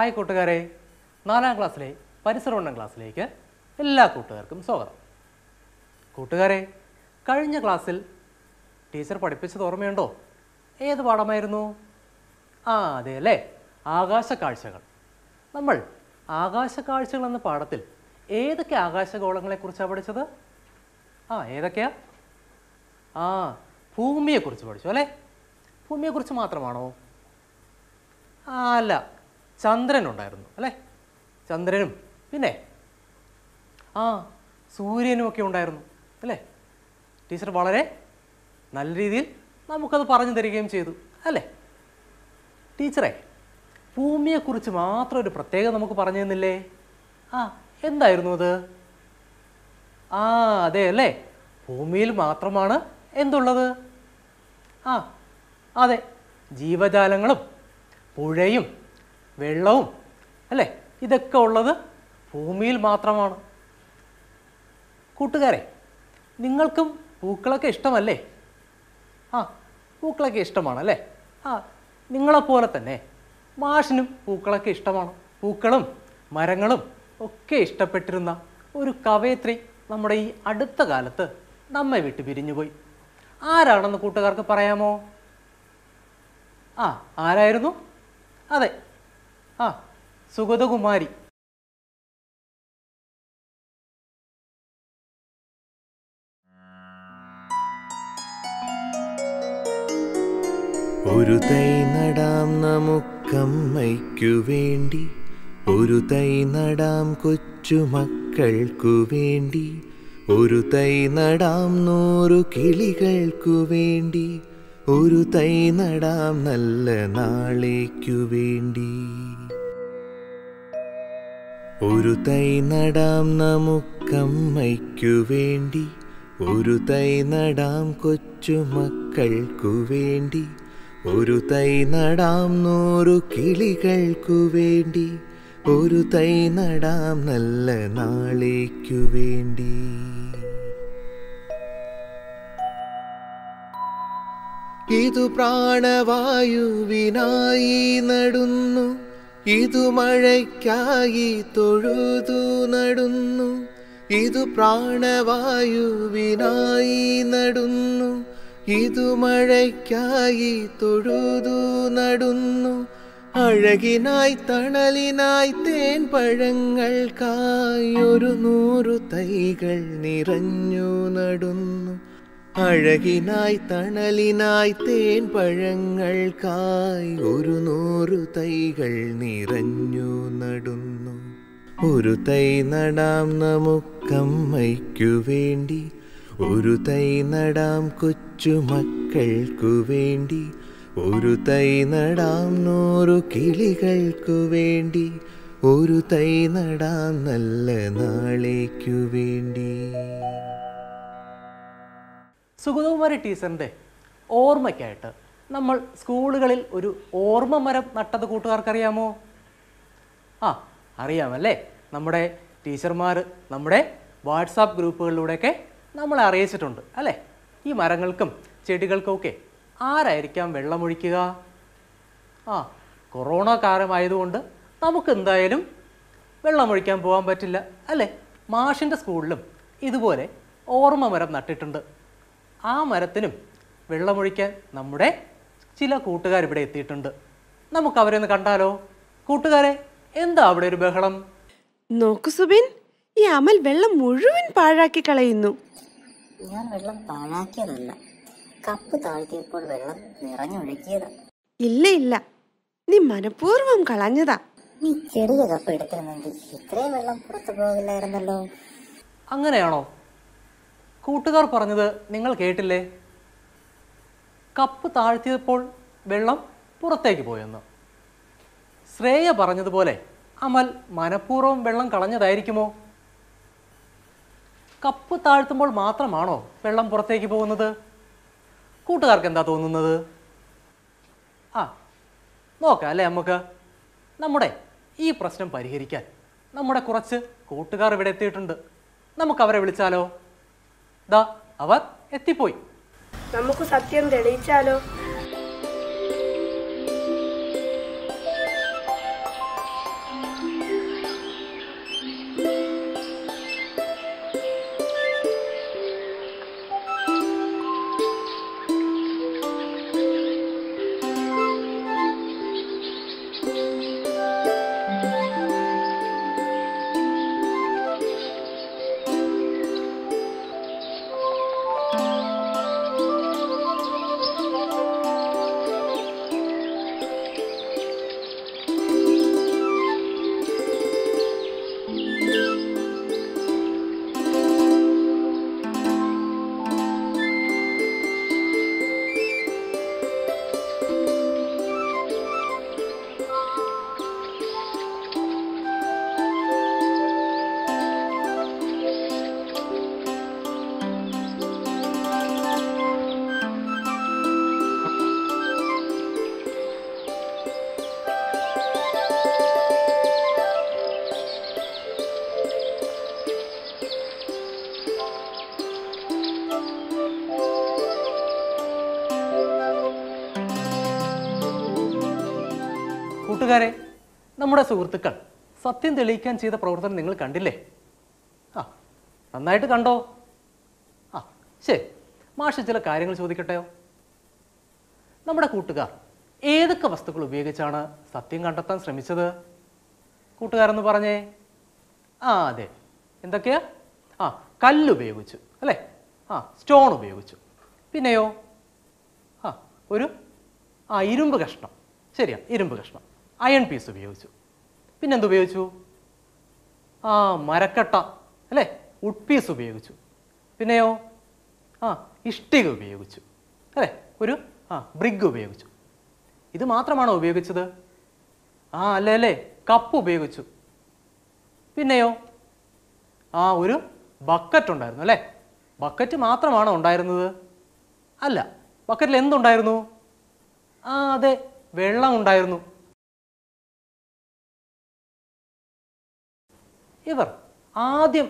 Hi കൂട്ടുകാരെ നാലാം ക്ലാസ്സിലെ പരിസരവണ്ണം ക്ലാസ്സിലേക്ക് എല്ലാ കൂട്ടുകാർക്കും സ്വാഗതം കൂട്ടുകാരെ കഴിഞ്ഞ ക്ലാസ്സിൽ ടീച്ചർ പഠിപ്പിച്ചത് ഓർമ്മയുണ്ടോ ഏത് പാഠമായിരുന്നു ആ അതെ അല്ലേ കാഴ്ചകൾ നമ്മൾ കാഴ്ചകൾ എന്ന പാഠത്തിൽ ഏതൊക്കെ ആകാശഗോളങ്ങളെക്കുറിച്ചാണ് പഠിച്ചത് ആ ഏതൊക്കെയാ ആ ഭൂമിയെക്കുറിച്ച് പഠിച്ചു അല്ലേ ഭൂമിയെക്കുറിച്ച് മാത്രമാണോ അല്ല ചന്ദ്രൻ ഉണ്ടായിരുന്നു അല്ലേ ചന്ദ്രനും പിന്നെ ആ സൂര്യനും ഒക്കെ ഉണ്ടായിരുന്നു അല്ലേ ടീച്ചർ വളരെ നല്ല രീതിയിൽ നമുക്കത് പറഞ്ഞു തരികയും ചെയ്തു അല്ലേ ടീച്ചറെ ഭൂമിയെക്കുറിച്ച് മാത്രം ഒരു പ്രത്യേകം നമുക്ക് പറഞ്ഞു തന്നില്ലേ ആ എന്തായിരുന്നു അത് ആ അതെ അല്ലേ ഭൂമിയിൽ മാത്രമാണ് എന്തുള്ളത് ആ അതെ ജീവജാലങ്ങളും പുഴയും വെള്ളവും അല്ലേ ഇതൊക്കെ ഉള്ളത് ഭൂമിയിൽ മാത്രമാണ് കൂട്ടുകാരെ നിങ്ങൾക്കും പൂക്കളൊക്കെ ഇഷ്ടമല്ലേ ആ പൂക്കളൊക്കെ ഇഷ്ടമാണ് അല്ലേ ആ നിങ്ങളെപ്പോലെ തന്നെ മാഷിനും പൂക്കളൊക്കെ ഇഷ്ടമാണ് പൂക്കളും മരങ്ങളും ഒക്കെ ഇഷ്ടപ്പെട്ടിരുന്ന ഒരു കവയത്രി നമ്മുടെ ഈ അടുത്ത കാലത്ത് നമ്മെ വിട്ട് പിരിഞ്ഞുപോയി ആരാണെന്ന് കൂട്ടുകാർക്ക് പറയാമോ ആ ആരായിരുന്നു അതെ ആ സുഗതകുമാരി ഒരു തൈ നടാം നമുക്കമ്മയ്ക്കു വേണ്ടി ഒരു തൈ നടാം കൊച്ചുമക്കൾക്കു വേണ്ടി ഒരു തൈ നടാം നൂറു കിളികൾക്കു വേണ്ടി ഒരു തൈ നടാം നല്ല നാളേക്കു വേണ്ടി ഒരു തൈ നടാം നമുക്കമ്മയ്ക്കു വേണ്ടി ഒരു തൈ നടാം കൊച്ചുമക്കൾക്കു വേണ്ടി ഒരു തൈ നടാം നൂറു കിളികൾക്കു വേണ്ടി ഒരു തൈ നടാം നല്ല നാളേക്കു വേണ്ടി ഇതു പ്രാണവായുവിനായി നടുന്നു ഇതു മഴയ്ക്കായി തൊഴുതു നടുന്നു ഇതു പ്രാണവായുവിനായി നടുന്നു ഇതു മഴയ്ക്കായി തൊഴുതു നടുന്നു അഴകിനായി തണലിനായി തേൻ പഴങ്ങൾക്കായി ഒരു നൂറു തൈകൾ നിറഞ്ഞു നടുന്നു അഴകിനായി തണലിനായി തേൻ കായ് ഒരു നൂറു തൈകൾ നിറഞ്ഞു നടുന്നു ഒരു തൈ നടാം നമുക്കമ്മയ്ക്കു വേണ്ടി ഒരു തൈ നടാം കൊച്ചു മക്കൾക്കു വേണ്ടി ഒരു തൈ നടാം നൂറു കിളികൾക്കു വേണ്ടി ഒരു തൈ നടാം നല്ല നാളേക്കു വേണ്ടി സുഗതകുമാരി ടീച്ചറിൻ്റെ ഓർമ്മയ്ക്കായിട്ട് നമ്മൾ സ്കൂളുകളിൽ ഒരു ഓർമ്മ മരം നട്ടത് കൂട്ടുകാർക്കറിയാമോ ആ അറിയാമല്ലേ നമ്മുടെ ടീച്ചർമാർ നമ്മുടെ വാട്സാപ്പ് ഗ്രൂപ്പുകളിലൂടെയൊക്കെ നമ്മളെ അറിയിച്ചിട്ടുണ്ട് അല്ലേ ഈ മരങ്ങൾക്കും ചെടികൾക്കുമൊക്കെ ആരായിരിക്കാം വെള്ളമൊഴിക്കുക ആ കൊറോണ കാലമായതുകൊണ്ട് നമുക്ക് എന്തായാലും വെള്ളമൊഴിക്കാൻ പോകാൻ പറ്റില്ല അല്ലേ മാഷിൻ്റെ സ്കൂളിലും ഇതുപോലെ ഓർമ്മ മരം നട്ടിട്ടുണ്ട് ആ മരത്തിനും വെള്ളമൊഴിക്കാൻ നമ്മുടെ ചില കൂട്ടുകാർ ഇവിടെ എത്തിയിട്ടുണ്ട് നമുക്ക് അവരെ ഒന്ന് കണ്ടാലോ കൂട്ടുകാരെ എന്താ അവിടെ ഒരു ബഹളം നോക്കു സുബിൻ ഈ അമൽ വെള്ളം മുഴുവൻ പാഴാക്കി കളയുന്നു ഞാൻ വെള്ളം പാഴാക്കിയതല്ല കപ്പ് താഴ്ത്തിയപ്പോൾ വെള്ളം നിറഞ്ഞൊഴുകിയതാ ഇല്ല ഇല്ല നീ മനഃപൂർവ്വം കളഞ്ഞതാ നീ ചെറിയ കപ്പ് എടുത്തിരുന്നെങ്കിൽ ഇത്രയും വെള്ളം പുറത്തു പോകില്ലായിരുന്നല്ലോ അങ്ങനെയാണോ കൂട്ടുകാർ പറഞ്ഞത് നിങ്ങൾ കേട്ടില്ലേ കപ്പ് താഴ്ത്തിയപ്പോൾ വെള്ളം പുറത്തേക്ക് പോയെന്ന് ശ്രേയ പറഞ്ഞതുപോലെ അമൽ മനഃപൂർവ്വം വെള്ളം കളഞ്ഞതായിരിക്കുമോ കപ്പ് താഴ്ത്തുമ്പോൾ മാത്രമാണോ വെള്ളം പുറത്തേക്ക് പോകുന്നത് കൂട്ടുകാർക്ക് എന്താ തോന്നുന്നത് ആ നോക്കാം അല്ലേ നമുക്ക് നമ്മുടെ ഈ പ്രശ്നം പരിഹരിക്കാൻ നമ്മുടെ കുറച്ച് കൂട്ടുകാർ ഇവിടെ എത്തിയിട്ടുണ്ട് നമുക്ക് അവരെ വിളിച്ചാലോ ദാ അവർ എത്തിപ്പോയി നമുക്ക് സത്യം തെളിയിച്ചാലോ നമ്മുടെ സുഹൃത്തുക്കൾ സത്യം തെളിയിക്കാൻ ചെയ്ത പ്രവർത്തനം നിങ്ങൾ കണ്ടില്ലേ ആ നന്നായിട്ട് കണ്ടോ ആ ശരി മാഷ ചില കാര്യങ്ങൾ ചോദിക്കട്ടെയോ നമ്മുടെ കൂട്ടുകാർ ഏതൊക്കെ വസ്തുക്കൾ ഉപയോഗിച്ചാണ് സത്യം കണ്ടെത്താൻ ശ്രമിച്ചത് കൂട്ടുകാരെന്ന് പറഞ്ഞേ ആ അതെ എന്തൊക്കെയാ ആ കല്ല് ഉപയോഗിച്ചു അല്ലേ ആ സ്റ്റോൺ ഉപയോഗിച്ചു പിന്നെയോ ആ ഒരു ആ ഇരുമ്പ് കഷ്ണം ശരിയാ ഇരുമ്പ് കഷ്ണം അയൺ പീസ് ഉപയോഗിച്ചു പിന്നെന്ത് ഉപയോഗിച്ചു ആ മരക്കട്ട അല്ലേ ഉഡ്പീസ് ഉപയോഗിച്ചു പിന്നെയോ ആ ഇഷ്ടിക ഉപയോഗിച്ചു അല്ലേ ഒരു ആ ബ്രിഗ് ഉപയോഗിച്ചു ഇത് മാത്രമാണോ ഉപയോഗിച്ചത് ആ അല്ലേ അല്ലേ കപ്പ് ഉപയോഗിച്ചു പിന്നെയോ ആ ഒരു ബക്കറ്റ് ഉണ്ടായിരുന്നു അല്ലേ ബക്കറ്റ് മാത്രമാണോ ഉണ്ടായിരുന്നത് അല്ല ബക്കറ്റിൽ എന്തുണ്ടായിരുന്നു ആ അതെ വെള്ളം ഉണ്ടായിരുന്നു ഇവർ ആദ്യം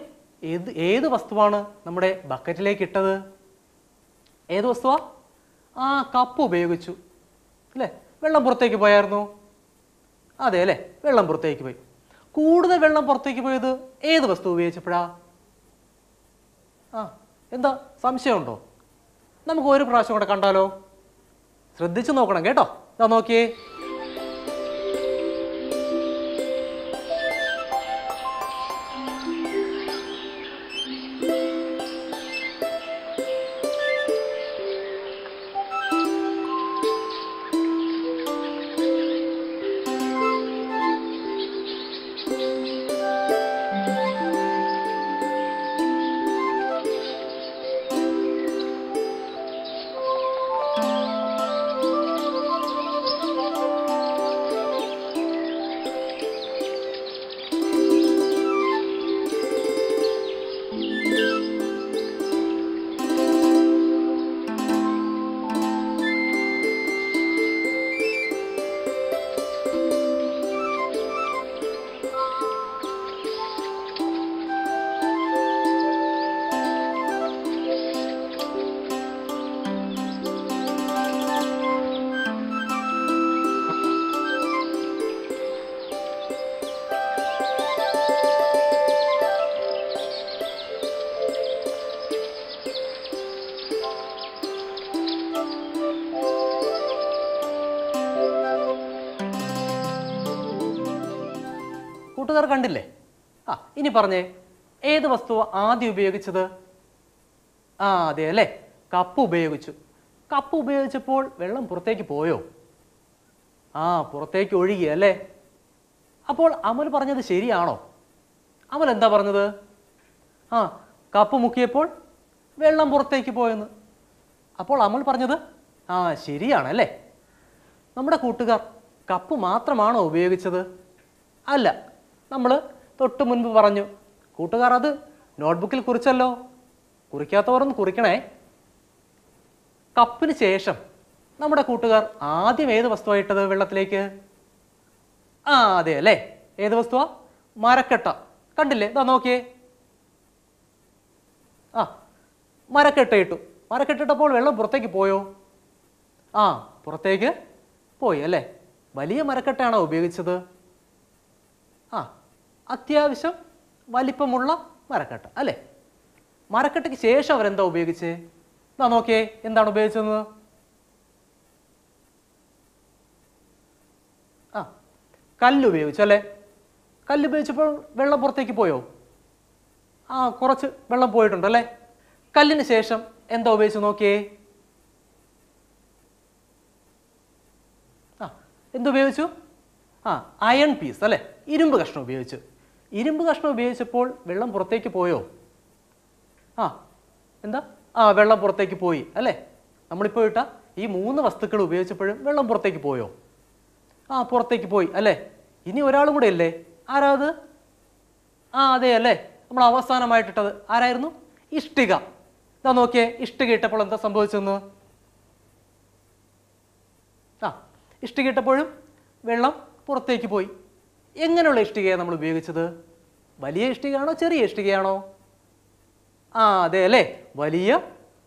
ഏത് ഏത് വസ്തുവാണ് നമ്മുടെ ബക്കറ്റിലേക്ക് ഇട്ടത് ഏത് വസ്തുവാ ആ കപ്പ് ഉപയോഗിച്ചു അല്ലേ വെള്ളം പുറത്തേക്ക് പോയായിരുന്നു അതെ അല്ലേ വെള്ളം പുറത്തേക്ക് പോയി കൂടുതൽ വെള്ളം പുറത്തേക്ക് പോയത് ഏത് വസ്തു ഉപയോഗിച്ചപ്പോഴാ ആ എന്താ സംശയമുണ്ടോ നമുക്ക് ഒരു പ്രാവശ്യം കൂടെ കണ്ടാലോ ശ്രദ്ധിച്ചു നോക്കണം കേട്ടോ ഇതാ നോക്കിയേ കണ്ടില്ലേ ആ ഇനി പറഞ്ഞേ ഏത് വസ്തു ആദ്യം ഉപയോഗിച്ചത് ആ അതെ അല്ലേ കപ്പ് ഉപയോഗിച്ചു കപ്പ് ഉപയോഗിച്ചപ്പോൾ വെള്ളം പുറത്തേക്ക് പോയോ ആ പുറത്തേക്ക് ഒഴുകി അല്ലേ അപ്പോൾ അമൽ പറഞ്ഞത് ശരിയാണോ അമൽ എന്താ പറഞ്ഞത് ആ കപ്പ് മുക്കിയപ്പോൾ വെള്ളം പുറത്തേക്ക് പോയെന്ന് അപ്പോൾ അമൽ പറഞ്ഞത് ആ ശരിയാണല്ലേ നമ്മുടെ കൂട്ടുകാർ കപ്പ് മാത്രമാണോ ഉപയോഗിച്ചത് അല്ല നമ്മൾ തൊട്ട് മുൻപ് പറഞ്ഞു കൂട്ടുകാർ അത് നോട്ട്ബുക്കിൽ കുറിച്ചല്ലോ കുറിക്കാത്തവരൊന്നും കുറിക്കണേ കപ്പിന് ശേഷം നമ്മുടെ കൂട്ടുകാർ ആദ്യം ഏത് വസ്തുവായിട്ടത് വെള്ളത്തിലേക്ക് ആ അതെ അല്ലേ ഏത് വസ്തുവാ മരക്കെട്ട കണ്ടില്ലേ ഇതാ നോക്കിയേ ആ മരക്കെട്ട ഇട്ടു മരക്കെട്ടിട്ടപ്പോൾ വെള്ളം പുറത്തേക്ക് പോയോ ആ പുറത്തേക്ക് പോയി അല്ലേ വലിയ മരക്കെട്ടയാണോ ഉപയോഗിച്ചത് ആ അത്യാവശ്യം വലിപ്പമുള്ള മരക്കെട്ട് അല്ലേ മരക്കെട്ടയ്ക്ക് ശേഷം അവരെന്താ ഉപയോഗിച്ച് എന്നാ നോക്കിയേ എന്താണ് ഉപയോഗിച്ചത് ആ കല്ല് അല്ലേ കല്ല് ഉപയോഗിച്ചപ്പോൾ വെള്ളം പുറത്തേക്ക് പോയോ ആ കുറച്ച് വെള്ളം പോയിട്ടുണ്ട് അല്ലേ കല്ലിന് ശേഷം എന്താ ഉപയോഗിച്ച് നോക്കിയേ ആ എന്തുപയോഗിച്ചു ആ അയൺ പീസ് അല്ലേ ഇരുമ്പ് കഷ്ണം ഉപയോഗിച്ചു ഇരുമ്പ് കഷ്ണം ഉപയോഗിച്ചപ്പോൾ വെള്ളം പുറത്തേക്ക് പോയോ ആ എന്താ ആ വെള്ളം പുറത്തേക്ക് പോയി അല്ലേ നമ്മളിപ്പോൾ ഇട്ട ഈ മൂന്ന് വസ്തുക്കൾ ഉപയോഗിച്ചപ്പോഴും വെള്ളം പുറത്തേക്ക് പോയോ ആ പുറത്തേക്ക് പോയി അല്ലേ ഇനി ഒരാളും കൂടെ അല്ലേ ആരാ അത് ആ അതെ അല്ലേ നമ്മൾ അവസാനമായിട്ടിട്ടത് ആരായിരുന്നു ഇഷ്ടിക ഇതാ നോക്കിയേ ഇഷ്ടിക ഇട്ടപ്പോൾ എന്താ സംഭവിച്ചെന്ന് ആ ഇഷ്ടിക ഇട്ടപ്പോഴും വെള്ളം പുറത്തേക്ക് പോയി എങ്ങനെയുള്ള ഇഷ്ടികയാണ് നമ്മൾ ഉപയോഗിച്ചത് വലിയ ഇഷ്ടികയാണോ ചെറിയ ഇഷ്ടികയാണോ ആ അതെ അല്ലേ വലിയ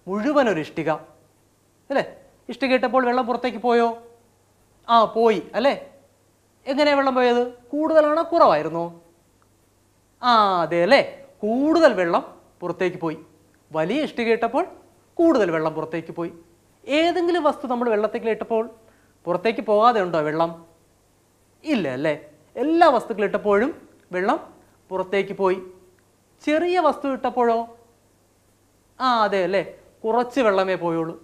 മുഴുവൻ ഒരു ഇഷ്ടിക അല്ലേ ഇഷ്ടിക ഇട്ടപ്പോൾ വെള്ളം പുറത്തേക്ക് പോയോ ആ പോയി അല്ലേ എങ്ങനെയാണ് വെള്ളം പോയത് കൂടുതലാണോ കുറവായിരുന്നോ ആ അതെ അല്ലേ കൂടുതൽ വെള്ളം പുറത്തേക്ക് പോയി വലിയ ഇഷ്ടിക ഇട്ടപ്പോൾ കൂടുതൽ വെള്ളം പുറത്തേക്ക് പോയി ഏതെങ്കിലും വസ്തു നമ്മൾ ഇട്ടപ്പോൾ പുറത്തേക്ക് പോകാതെ ഉണ്ടോ വെള്ളം ഇല്ല അല്ലേ എല്ലാ വസ്തുക്കളും ഇട്ടപ്പോഴും വെള്ളം പുറത്തേക്ക് പോയി ചെറിയ വസ്തു ഇട്ടപ്പോഴോ ആ അതെ അല്ലേ കുറച്ച് വെള്ളമേ പോയുള്ളൂ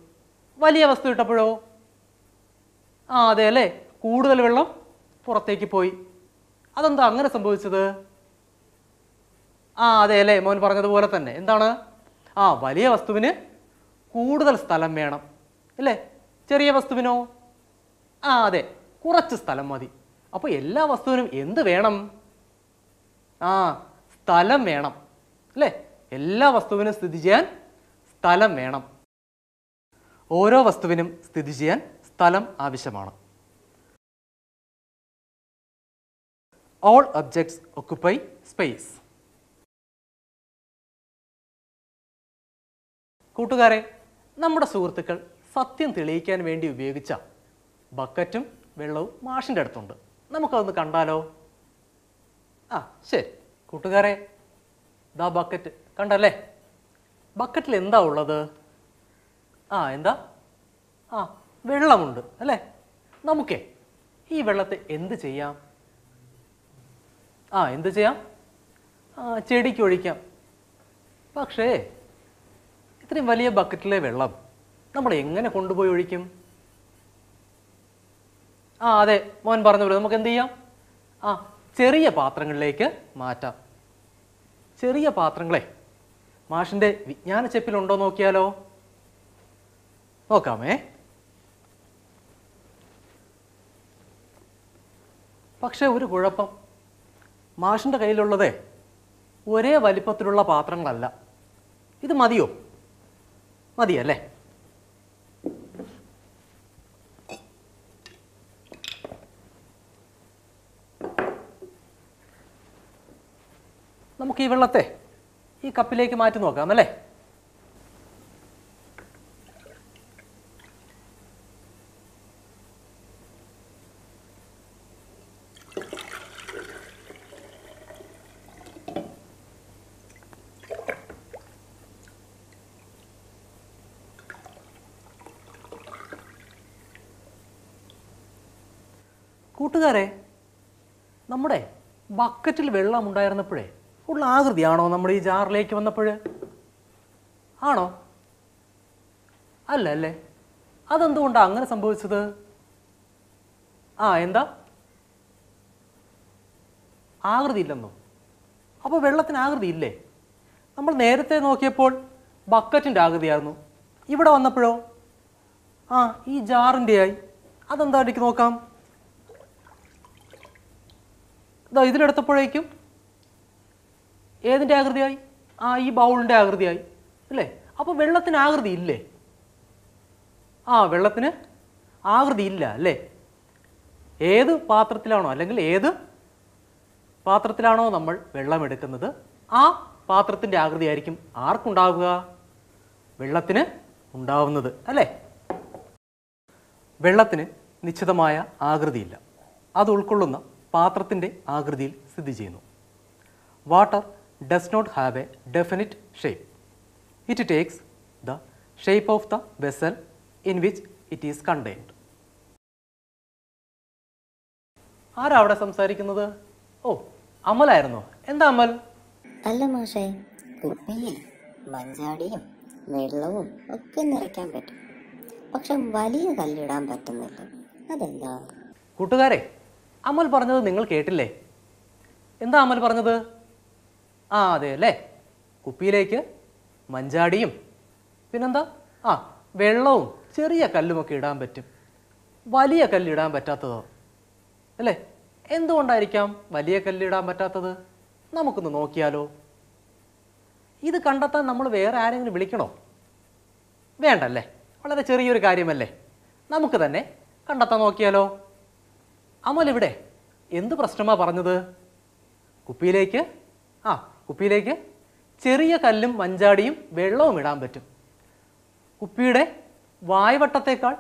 വലിയ വസ്തു ഇട്ടപ്പോഴോ ആ അതെ അല്ലേ കൂടുതൽ വെള്ളം പുറത്തേക്ക് പോയി അതെന്താ അങ്ങനെ സംഭവിച്ചത് ആ അതെ അല്ലേ മോൻ പറഞ്ഞതുപോലെ തന്നെ എന്താണ് ആ വലിയ വസ്തുവിന് കൂടുതൽ സ്ഥലം വേണം അല്ലേ ചെറിയ വസ്തുവിനോ ആ അതെ കുറച്ച് സ്ഥലം മതി അപ്പോൾ എല്ലാ വസ്തുവിനും എന്ത് വേണം ആ സ്ഥലം വേണം അല്ലേ എല്ലാ വസ്തുവിനും സ്ഥിതി ചെയ്യാൻ സ്ഥലം വേണം ഓരോ വസ്തുവിനും സ്ഥിതി ചെയ്യാൻ സ്ഥലം ആവശ്യമാണ് ഓൾ ഒബ്ജക്ട്സ് ഒക്കുപ്പൈ സ്പേസ് കൂട്ടുകാരെ നമ്മുടെ സുഹൃത്തുക്കൾ സത്യം തെളിയിക്കാൻ വേണ്ടി ഉപയോഗിച്ച ബക്കറ്റും വെള്ളവും മാഷിൻ്റെ അടുത്തുണ്ട് നമുക്കതൊന്ന് കണ്ടാലോ ആ ശരി കൂട്ടുകാരെ ദാ ബക്കറ്റ് കണ്ടല്ലേ ബക്കറ്റിൽ എന്താ ഉള്ളത് ആ എന്താ ആ വെള്ളമുണ്ട് അല്ലേ നമുക്കേ ഈ വെള്ളത്തെ എന്ത് ചെയ്യാം ആ എന്ത് ചെയ്യാം ആ ചെടിക്ക് ഒഴിക്കാം പക്ഷേ ഇത്രയും വലിയ ബക്കറ്റിലെ വെള്ളം നമ്മൾ എങ്ങനെ കൊണ്ടുപോയി ഒഴിക്കും ആ അതെ മോൻ പറഞ്ഞു പോലെ നമുക്ക് എന്ത് ചെയ്യാം ആ ചെറിയ പാത്രങ്ങളിലേക്ക് മാറ്റാം ചെറിയ പാത്രങ്ങളെ മാഷിൻ്റെ വിജ്ഞാന ചെപ്പിലുണ്ടോ നോക്കിയാലോ നോക്കാമേ പക്ഷേ ഒരു കുഴപ്പം മാഷിൻ്റെ കയ്യിലുള്ളതേ ഒരേ വലിപ്പത്തിലുള്ള പാത്രങ്ങളല്ല ഇത് മതിയോ മതിയല്ലേ നമുക്ക് ഈ വെള്ളത്തെ ഈ കപ്പിലേക്ക് മാറ്റി നോക്കാം അല്ലേ കൂട്ടുകാരെ നമ്മുടെ ബക്കറ്റിൽ വെള്ളം ഉണ്ടായിരുന്നപ്പോഴേ ഉള്ള ആകൃതിയാണോ നമ്മൾ ഈ ജാറിലേക്ക് വന്നപ്പോൾ ആണോ അല്ല അല്ലേ അതെന്തുകൊണ്ടാണ് അങ്ങനെ സംഭവിച്ചത് ആ എന്താ ആകൃതി ഇല്ലെന്നോ അപ്പോൾ വെള്ളത്തിന് ആകൃതി ഇല്ലേ നമ്മൾ നേരത്തെ നോക്കിയപ്പോൾ ബക്കറ്റിൻ്റെ ആകൃതിയായിരുന്നു ഇവിടെ വന്നപ്പോഴോ ആ ഈ ജാറിൻ്റെ ആയി അതെന്താ നോക്കാം ഇതാ ഇതിലെടുത്തപ്പോഴേക്കും ഏതിൻ്റെ ആകൃതിയായി ആ ഈ ബൗളിൻ്റെ ആകൃതിയായി അല്ലേ അപ്പോൾ വെള്ളത്തിന് ആകൃതി ഇല്ലേ ആ വെള്ളത്തിന് ആകൃതി ഇല്ല അല്ലേ ഏത് പാത്രത്തിലാണോ അല്ലെങ്കിൽ ഏത് പാത്രത്തിലാണോ നമ്മൾ വെള്ളം എടുക്കുന്നത് ആ പാത്രത്തിൻ്റെ ആയിരിക്കും ആർക്കുണ്ടാവുക വെള്ളത്തിന് ഉണ്ടാവുന്നത് അല്ലേ വെള്ളത്തിന് നിശ്ചിതമായ ആകൃതിയില്ല അത് ഉൾക്കൊള്ളുന്ന പാത്രത്തിൻ്റെ ആകൃതിയിൽ സ്ഥിതി ചെയ്യുന്നു water does not have a definite shape. It takes the shape of the vessel in which it is contained. ആരാ അവിടെ സംസാരിക്കുന്നത് ഓ അമലായിരുന്നോ എന്താ അമൽ അല്ല മാഷേ കുപ്പിയിൽ മഞ്ചാടിയും വെള്ളവും ഒക്കെ നിറയ്ക്കാൻ പറ്റും പക്ഷെ വലിയ കല്ലിടാൻ പറ്റുന്നില്ല അതെന്താ കൂട്ടുകാരെ അമൽ പറഞ്ഞത് നിങ്ങൾ കേട്ടില്ലേ എന്താ അമൽ പറഞ്ഞത് ആ അതെ അല്ലേ കുപ്പിയിലേക്ക് മഞ്ചാടിയും പിന്നെന്താ ആ വെള്ളവും ചെറിയ കല്ലുമൊക്കെ ഇടാൻ പറ്റും വലിയ കല്ലിടാൻ പറ്റാത്തതോ അല്ലേ എന്തുകൊണ്ടായിരിക്കാം വലിയ കല്ലിടാൻ പറ്റാത്തത് നമുക്കൊന്ന് നോക്കിയാലോ ഇത് കണ്ടെത്താൻ നമ്മൾ വേറെ ആരെങ്കിലും വിളിക്കണോ വേണ്ടല്ലേ വളരെ ചെറിയൊരു കാര്യമല്ലേ നമുക്ക് തന്നെ കണ്ടെത്താൻ നോക്കിയാലോ അമൽ ഇവിടെ എന്ത് പ്രശ്നമാണ് പറഞ്ഞത് കുപ്പിയിലേക്ക് ആ കുപ്പിയിലേക്ക് ചെറിയ കല്ലും മഞ്ചാടിയും വെള്ളവും ഇടാൻ പറ്റും കുപ്പിയുടെ വായവട്ടത്തേക്കാൾ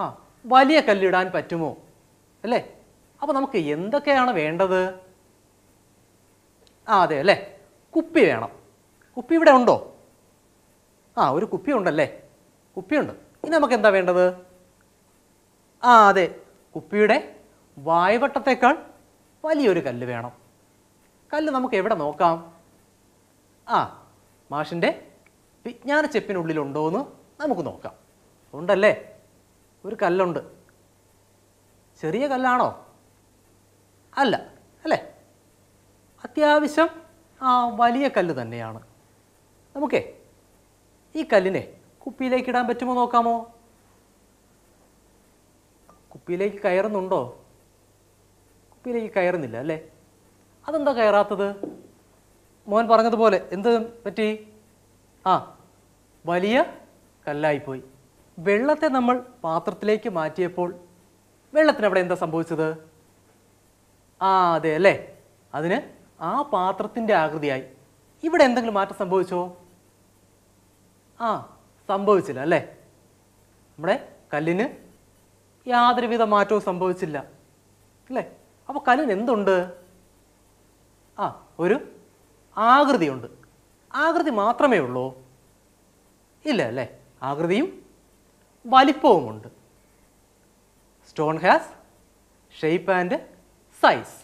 ആ വലിയ കല്ലിടാൻ പറ്റുമോ അല്ലേ അപ്പോൾ നമുക്ക് എന്തൊക്കെയാണ് വേണ്ടത് ആ അതെ അല്ലേ കുപ്പി വേണം കുപ്പി ഇവിടെ ഉണ്ടോ ആ ഒരു കുപ്പി ഉണ്ടല്ലേ കുപ്പിയുണ്ട് ഇനി നമുക്ക് എന്താ വേണ്ടത് ആ അതെ കുപ്പിയുടെ വായവട്ടത്തേക്കാൾ വലിയൊരു കല്ല് വേണം കല്ല് നമുക്ക് എവിടെ നോക്കാം ആ മാഷിൻ്റെ വിജ്ഞാന ചെപ്പിനുള്ളിലുണ്ടോ എന്ന് നമുക്ക് നോക്കാം ഉണ്ടല്ലേ ഒരു കല്ലുണ്ട് ചെറിയ കല്ലാണോ അല്ല അല്ലേ അത്യാവശ്യം ആ വലിയ കല്ല് തന്നെയാണ് നമുക്കേ ഈ കല്ലിനെ കുപ്പിയിലേക്ക് ഇടാൻ പറ്റുമോ നോക്കാമോ കുപ്പിയിലേക്ക് കയറുന്നുണ്ടോ കുപ്പിയിലേക്ക് കയറുന്നില്ല അല്ലേ അതെന്താ കയറാത്തത് മോൻ പറഞ്ഞതുപോലെ എന്ത് പറ്റി ആ വലിയ കല്ലായിപ്പോയി വെള്ളത്തെ നമ്മൾ പാത്രത്തിലേക്ക് മാറ്റിയപ്പോൾ വെള്ളത്തിന് അവിടെ എന്താ സംഭവിച്ചത് ആ അതെ അല്ലേ അതിന് ആ പാത്രത്തിൻ്റെ ആകൃതിയായി ഇവിടെ എന്തെങ്കിലും മാറ്റം സംഭവിച്ചോ ആ സംഭവിച്ചില്ല അല്ലേ നമ്മുടെ കല്ലിന് യാതൊരുവിധ മാറ്റവും സംഭവിച്ചില്ല അല്ലേ അപ്പോൾ കല്ലിന് എന്തുണ്ട് ആ ഒരു ആകൃതിയുണ്ട് ആകൃതി മാത്രമേ ഉള്ളൂ ഇല്ല അല്ലേ ആകൃതിയും വലിപ്പവുമുണ്ട് stone has shape and size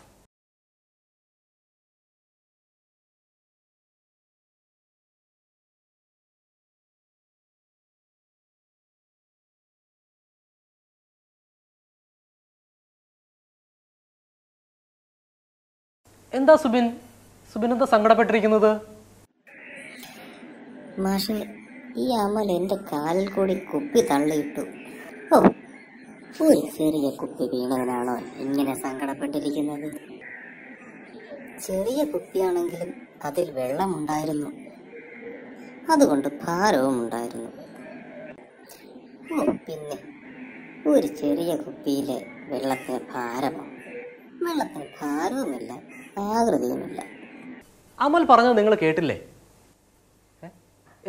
എന്താ സുബിൻ സുബിൻ എന്താ സങ്കടപ്പെട്ടിരിക്കുന്നത് ഈ അമൽ എന്റെ കാലിൽ കൂടി കുപ്പി തള്ളിയിട്ടു ഓ ഒരു ചെറിയ കുപ്പി വീണതിനാണോ ഇങ്ങനെ സങ്കടപ്പെട്ടിരിക്കുന്നത് ചെറിയ കുപ്പിയാണെങ്കിലും അതിൽ വെള്ളമുണ്ടായിരുന്നു അതുകൊണ്ട് ഭാരവും ഉണ്ടായിരുന്നു പിന്നെ ഒരു ചെറിയ കുപ്പിയിലെ വെള്ളത്തിന് ഭാരമോ വെള്ളത്തിന് ഭാരവുമില്ല ആകൃതിയുമില്ല അമൽ പറഞ്ഞത് നിങ്ങൾ കേട്ടില്ലേ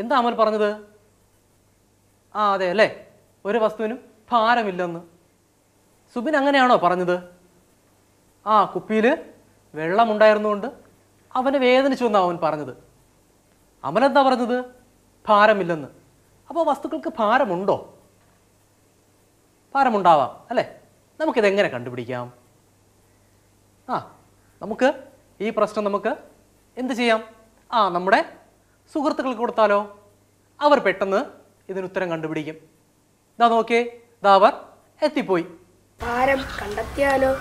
എന്താ അമൽ പറഞ്ഞത് ആ അതെ അല്ലേ ഒരു വസ്തുവിനും ഭാരമില്ലെന്ന് സുബിൻ അങ്ങനെയാണോ പറഞ്ഞത് ആ കുപ്പിയിൽ വെള്ളമുണ്ടായിരുന്നുകൊണ്ട് അവനെ വേദനിച്ചു എന്നാണ് അവൻ പറഞ്ഞത് അമലെന്താ പറഞ്ഞത് ഭാരമില്ലെന്ന് അപ്പോൾ വസ്തുക്കൾക്ക് ഭാരമുണ്ടോ ഭാരമുണ്ടാവാം അല്ലേ നമുക്കിതെങ്ങനെ കണ്ടുപിടിക്കാം ആ നമുക്ക് ഈ പ്രശ്നം നമുക്ക് എന്ത് ചെയ്യാം ആ നമ്മുടെ സുഹൃത്തുക്കൾക്ക് കൊടുത്താലോ അവർ പെട്ടെന്ന് ഇതിനുത്തരം ഉത്തരം കണ്ടുപിടിക്കും ഇതാ നോക്കിയേ ഇതാ അവർ എത്തിപ്പോയി കണ്ടെത്തിയാലോ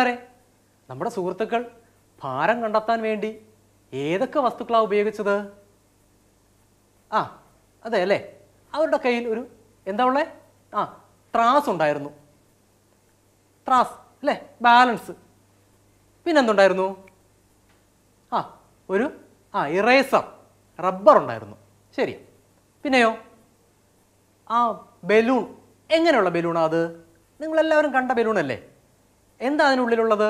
കൂട്ടുകാരെ നമ്മുടെ സുഹൃത്തുക്കൾ ഭാരം കണ്ടെത്താൻ വേണ്ടി ഏതൊക്കെ വസ്തുക്കളാണ് ഉപയോഗിച്ചത് ആ അതെ അല്ലേ അവരുടെ കയ്യിൽ ഒരു എന്താ ഉള്ളത് ആ ത്രാസ് ഉണ്ടായിരുന്നു ത്രാസ് അല്ലേ ബാലൻസ് പിന്നെന്തുണ്ടായിരുന്നു ആ ഒരു ആ ഇറേസർ റബ്ബർ ഉണ്ടായിരുന്നു ശരി പിന്നെയോ ആ ബലൂൺ എങ്ങനെയുള്ള ബലൂണാ അത് നിങ്ങളെല്ലാവരും കണ്ട ബലൂണല്ലേ എന്താ അതിനുള്ളിലുള്ളത്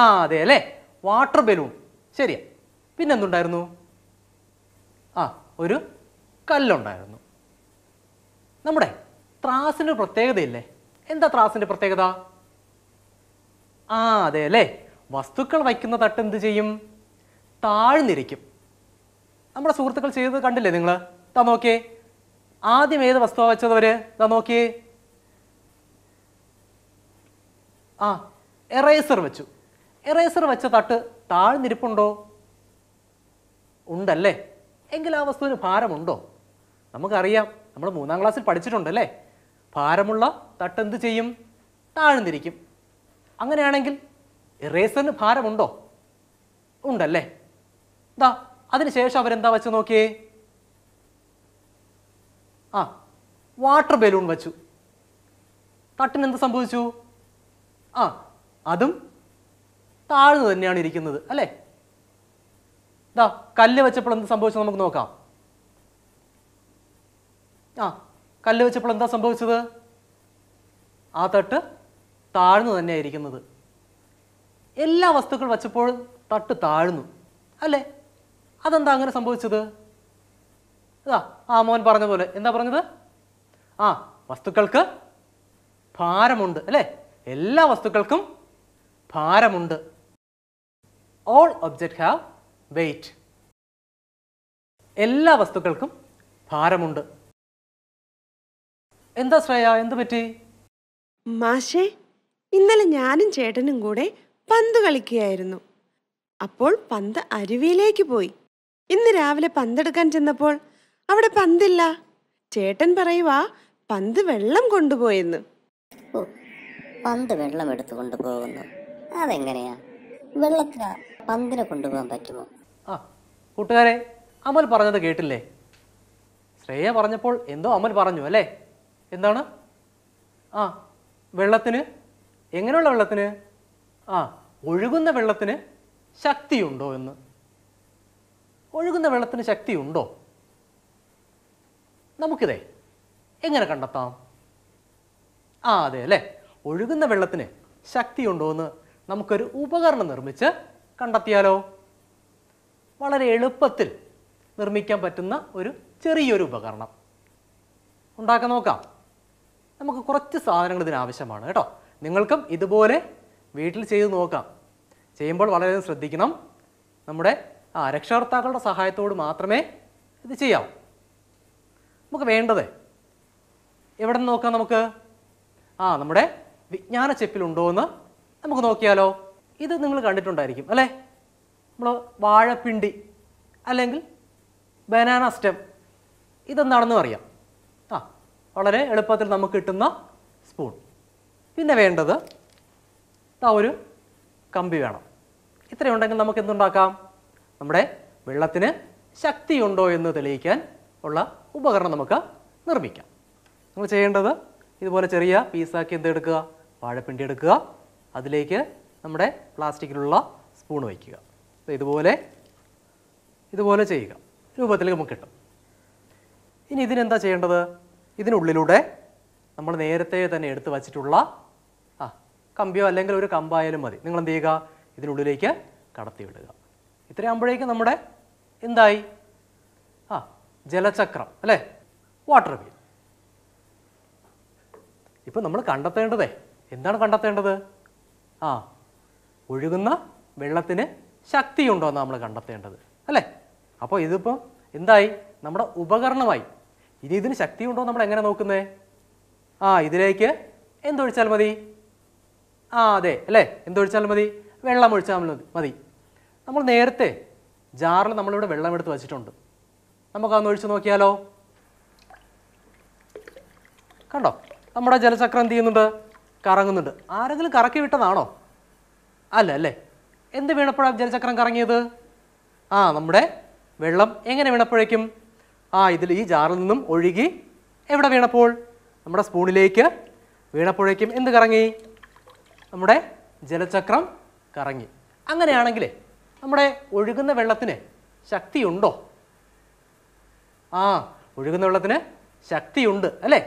ആ അതെ അല്ലേ വാട്ടർ ബലൂൺ ശരിയാ പിന്നെന്തുണ്ടായിരുന്നു ആ ഒരു കല്ലുണ്ടായിരുന്നു നമ്മുടെ ത്രാസിൻ്റെ പ്രത്യേകതയില്ലേ എന്താ ത്രാസിൻ്റെ പ്രത്യേകത ആ അതെ അല്ലേ വസ്തുക്കൾ വയ്ക്കുന്ന തട്ട് എന്ത് ചെയ്യും താഴ്ന്നിരിക്കും നമ്മുടെ സുഹൃത്തുക്കൾ ചെയ്തത് കണ്ടില്ലേ നിങ്ങൾ താ നോക്കിയേ ആദ്യം ഏത് വെച്ചത് വെച്ചതവർ താ നോക്കിയേ ആ എറേസർ വെച്ചു എറേസർ വെച്ച തട്ട് താഴ്ന്നിരിപ്പുണ്ടോ ഉണ്ടല്ലേ എങ്കിൽ ആ വസ്തുവിന് ഭാരമുണ്ടോ നമുക്കറിയാം നമ്മൾ മൂന്നാം ക്ലാസ്സിൽ പഠിച്ചിട്ടുണ്ടല്ലേ ഭാരമുള്ള തട്ട് എന്ത് ചെയ്യും താഴ്ന്നിരിക്കും അങ്ങനെയാണെങ്കിൽ എറേസറിന് ഭാരമുണ്ടോ ഉണ്ടല്ലേ ദാ അതിനുശേഷം അവരെന്താ വെച്ച് നോക്കിയേ ആ വാട്ടർ ബലൂൺ വെച്ചു തട്ടിന് എന്ത് സംഭവിച്ചു ആ അതും താഴ്ന്നു തന്നെയാണ് ഇരിക്കുന്നത് അല്ലേ ഇതാ കല്ല് വെച്ചപ്പോൾ എന്താ സംഭവിച്ചത് നമുക്ക് നോക്കാം ആ കല്ല് വെച്ചപ്പോൾ എന്താ സംഭവിച്ചത് ആ തട്ട് താഴ്ന്നു തന്നെയാണ് ഇരിക്കുന്നത് എല്ലാ വസ്തുക്കൾ വച്ചപ്പോൾ തട്ട് താഴ്ന്നു അല്ലേ അതെന്താ അങ്ങനെ സംഭവിച്ചത് ഇതാ ആ മോൻ പറഞ്ഞ പോലെ എന്താ പറഞ്ഞത് ആ വസ്തുക്കൾക്ക് ഭാരമുണ്ട് അല്ലേ എല്ലാ വസ്തുക്കൾക്കും ഭാരമുണ്ട് ഓൾ ഒബ്ജക്റ്റ് ഹാവ് വെയ്റ്റ് എല്ലാ വസ്തുക്കൾക്കും ഭാരമുണ്ട് എന്താ ശ്രേയ എന്തു പറ്റി മാഷേ ഇന്നലെ ഞാനും ചേട്ടനും കൂടെ പന്ത് കളിക്കുകയായിരുന്നു അപ്പോൾ പന്ത് അരുവിയിലേക്ക് പോയി ഇന്ന് രാവിലെ പന്തെടുക്കാൻ ചെന്നപ്പോൾ അവിടെ പന്തില്ല ചേട്ടൻ പറയുവാ പന്ത് വെള്ളം കൊണ്ടുപോയെന്ന് പന്ത് വെള്ളം എടുത്തു കൊണ്ടുപോകുന്നു അതെങ്ങനെയാ വെള്ളത്തിന് പന്തിനെ കൊണ്ടുപോകാൻ പറ്റുമോ ആ കൂട്ടുകാരെ അമൽ പറഞ്ഞത് കേട്ടില്ലേ ശ്രേയ പറഞ്ഞപ്പോൾ എന്തോ അമൽ പറഞ്ഞു അല്ലേ എന്താണ് ആ വെള്ളത്തിന് എങ്ങനെയുള്ള വെള്ളത്തിന് ആ ഒഴുകുന്ന വെള്ളത്തിന് ശക്തിയുണ്ടോ എന്ന് ഒഴുകുന്ന വെള്ളത്തിന് ശക്തിയുണ്ടോ നമുക്കിതേ എങ്ങനെ കണ്ടെത്താം ആ അതെ അല്ലേ ഒഴുകുന്ന വെള്ളത്തിന് ശക്തിയുണ്ടോ എന്ന് നമുക്കൊരു ഉപകരണം നിർമ്മിച്ച് കണ്ടെത്തിയാലോ വളരെ എളുപ്പത്തിൽ നിർമ്മിക്കാൻ പറ്റുന്ന ഒരു ചെറിയൊരു ഉപകരണം ഉണ്ടാക്കാൻ നോക്കാം നമുക്ക് കുറച്ച് സാധനങ്ങൾ ഇതിനാവശ്യമാണ് കേട്ടോ നിങ്ങൾക്കും ഇതുപോലെ വീട്ടിൽ ചെയ്ത് നോക്കാം ചെയ്യുമ്പോൾ വളരെയധികം ശ്രദ്ധിക്കണം നമ്മുടെ ആ രക്ഷകർത്താക്കളുടെ സഹായത്തോട് മാത്രമേ ഇത് ചെയ്യാം നമുക്ക് വേണ്ടത് എവിടെ നിന്ന് നോക്കാം നമുക്ക് ആ നമ്മുടെ വിജ്ഞാന ചെപ്പിലുണ്ടോ എന്ന് നമുക്ക് നോക്കിയാലോ ഇത് നിങ്ങൾ കണ്ടിട്ടുണ്ടായിരിക്കും അല്ലേ നമ്മൾ വാഴപ്പിണ്ടി അല്ലെങ്കിൽ ബനാന സ്റ്റെം ഇതെന്താണെന്ന് അറിയാം ആ വളരെ എളുപ്പത്തിൽ നമുക്ക് കിട്ടുന്ന സ്പൂൺ പിന്നെ വേണ്ടത് ആ ഒരു കമ്പി വേണം ഇത്രയുണ്ടെങ്കിൽ നമുക്ക് എന്തുണ്ടാക്കാം നമ്മുടെ വെള്ളത്തിന് ശക്തിയുണ്ടോ എന്ന് തെളിയിക്കാൻ ഉള്ള ഉപകരണം നമുക്ക് നിർമ്മിക്കാം നമ്മൾ ചെയ്യേണ്ടത് ഇതുപോലെ ചെറിയ പീസാക്കി എന്തെടുക്കുക വാഴപ്പിണ്ടി എടുക്കുക അതിലേക്ക് നമ്മുടെ പ്ലാസ്റ്റിക്കിലുള്ള സ്പൂൺ വയ്ക്കുക ഇതുപോലെ ഇതുപോലെ ചെയ്യുക രൂപത്തിൽ നമുക്ക് കിട്ടും ഇനി ഇതിനെന്താ ചെയ്യേണ്ടത് ഇതിനുള്ളിലൂടെ നമ്മൾ നേരത്തെ തന്നെ എടുത്ത് വച്ചിട്ടുള്ള ആ കമ്പിയോ അല്ലെങ്കിൽ ഒരു കമ്പായാലും മതി നിങ്ങൾ എന്ത് ചെയ്യുക ഇതിനുള്ളിലേക്ക് കടത്തി വിടുക ഇത്രയാകുമ്പോഴേക്കും നമ്മുടെ എന്തായി ആ ജലചക്രം അല്ലേ വാട്ടർ വീൽ ഇപ്പം നമ്മൾ കണ്ടെത്തേണ്ടതേ എന്താണ് കണ്ടെത്തേണ്ടത് ആ ഒഴുകുന്ന വെള്ളത്തിന് ശക്തിയുണ്ടോ എന്ന് നമ്മൾ കണ്ടെത്തേണ്ടത് അല്ലേ അപ്പോൾ ഇതിപ്പോൾ എന്തായി നമ്മുടെ ഉപകരണമായി ഇനി ഇതിന് ശക്തിയുണ്ടോ നമ്മൾ എങ്ങനെ നോക്കുന്നേ ആ ഇതിലേക്ക് എന്തൊഴിച്ചാൽ മതി ആ അതെ അല്ലേ എന്തൊഴിച്ചാൽ മതി വെള്ളം ഒഴിച്ചാൽ മതി നമ്മൾ നേരത്തെ ജാറിൽ നമ്മളിവിടെ വെള്ളം എടുത്ത് വച്ചിട്ടുണ്ട് നമുക്കതൊന്ന് ഒഴിച്ച് നോക്കിയാലോ കണ്ടോ നമ്മുടെ ജലചക്രം എന്ത് ചെയ്യുന്നുണ്ട് കറങ്ങുന്നുണ്ട് ആരെങ്കിലും കറക്കി വിട്ടതാണോ അല്ല അല്ലേ എന്ത് വീണപ്പോഴാണ് ജലചക്രം കറങ്ങിയത് ആ നമ്മുടെ വെള്ളം എങ്ങനെ വീണപ്പോഴേക്കും ആ ഇതിൽ ഈ ജാറിൽ നിന്നും ഒഴുകി എവിടെ വീണപ്പോൾ നമ്മുടെ സ്പൂണിലേക്ക് വീണപ്പോഴേക്കും എന്ത് കറങ്ങി നമ്മുടെ ജലചക്രം കറങ്ങി അങ്ങനെയാണെങ്കിൽ നമ്മുടെ ഒഴുകുന്ന വെള്ളത്തിന് ശക്തിയുണ്ടോ ആ ഒഴുകുന്ന വെള്ളത്തിന് ശക്തിയുണ്ട് അല്ലേ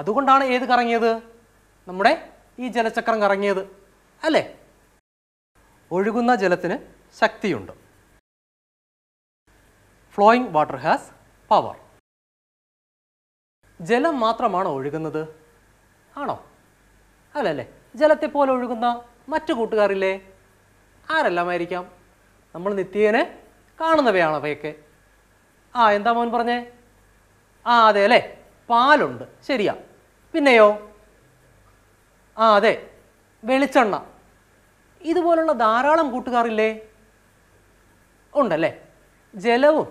അതുകൊണ്ടാണ് ഏത് കറങ്ങിയത് നമ്മുടെ ഈ ജലചക്രം കറങ്ങിയത് അല്ലേ ഒഴുകുന്ന ജലത്തിന് ശക്തിയുണ്ട് ഫ്ലോയിങ് വാട്ടർ ഹാസ് പവർ ജലം മാത്രമാണോ ഒഴുകുന്നത് ആണോ അല്ലല്ലേ ജലത്തെ പോലെ ഒഴുകുന്ന മറ്റു കൂട്ടുകാരില്ലേ ആരെല്ലാമായിരിക്കാം നമ്മൾ നിത്യേനെ കാണുന്നവയാണ് അവയൊക്കെ ആ എന്താ മോൻ പറഞ്ഞേ ആ അതെ അല്ലേ പാലുണ്ട് ശരിയാ പിന്നെയോ ആ അതെ വെളിച്ചെണ്ണ ഇതുപോലുള്ള ധാരാളം കൂട്ടുകാറില്ലേ ഉണ്ടല്ലേ ജലവും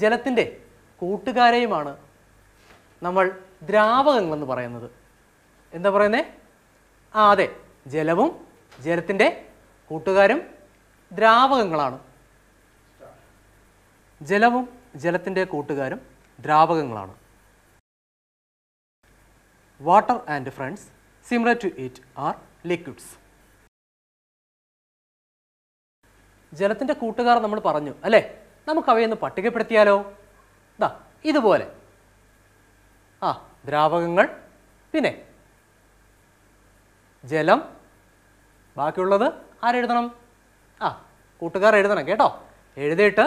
ജലത്തിൻ്റെ കൂട്ടുകാരെയുമാണ് നമ്മൾ ദ്രാവകങ്ങളെന്ന് പറയുന്നത് എന്താ പറയുന്നേ ആ അതെ ജലവും ജലത്തിൻ്റെ കൂട്ടുകാരും ദ്രാവകങ്ങളാണ് ജലവും ജലത്തിൻ്റെ കൂട്ടുകാരും ദ്രാവകങ്ങളാണ് water and friends Similar to it are liquids. ജലത്തിൻ്റെ കൂട്ടുകാർ നമ്മൾ പറഞ്ഞു അല്ലേ നമുക്ക് അവയൊന്ന് പട്ടികപ്പെടുത്തിയാലോ ഇതാ ഇതുപോലെ ആ ദ്രാവകങ്ങൾ പിന്നെ ജലം ബാക്കിയുള്ളത് ആരെഴുതണം ആ കൂട്ടുകാർ എഴുതണം കേട്ടോ എഴുതിയിട്ട്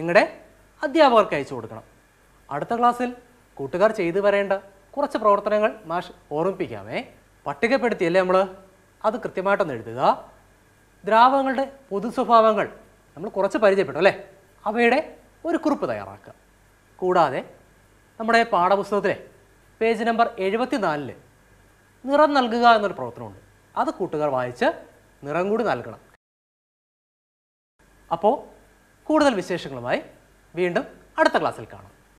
നിങ്ങളുടെ അധ്യാപകർക്ക് അയച്ചു കൊടുക്കണം അടുത്ത ക്ലാസ്സിൽ കൂട്ടുകാർ ചെയ്തു വരേണ്ട കുറച്ച് പ്രവർത്തനങ്ങൾ മാഷ് ഓർമ്മിപ്പിക്കാമേ പട്ടികപ്പെടുത്തിയല്ലേ നമ്മൾ അത് കൃത്യമായിട്ടൊന്ന് എഴുതുക ദ്രാവകങ്ങളുടെ പൊതു സ്വഭാവങ്ങൾ നമ്മൾ കുറച്ച് പരിചയപ്പെട്ടു അല്ലേ അവയുടെ ഒരു കുറിപ്പ് തയ്യാറാക്കുക കൂടാതെ നമ്മുടെ പാഠപുസ്തകത്തിലെ പേജ് നമ്പർ നാലിൽ നിറം നൽകുക എന്നൊരു പ്രവർത്തനമുണ്ട് അത് കൂട്ടുകാർ വായിച്ച് നിറം കൂടി നൽകണം അപ്പോൾ കൂടുതൽ വിശേഷങ്ങളുമായി വീണ്ടും അടുത്ത ക്ലാസ്സിൽ കാണാം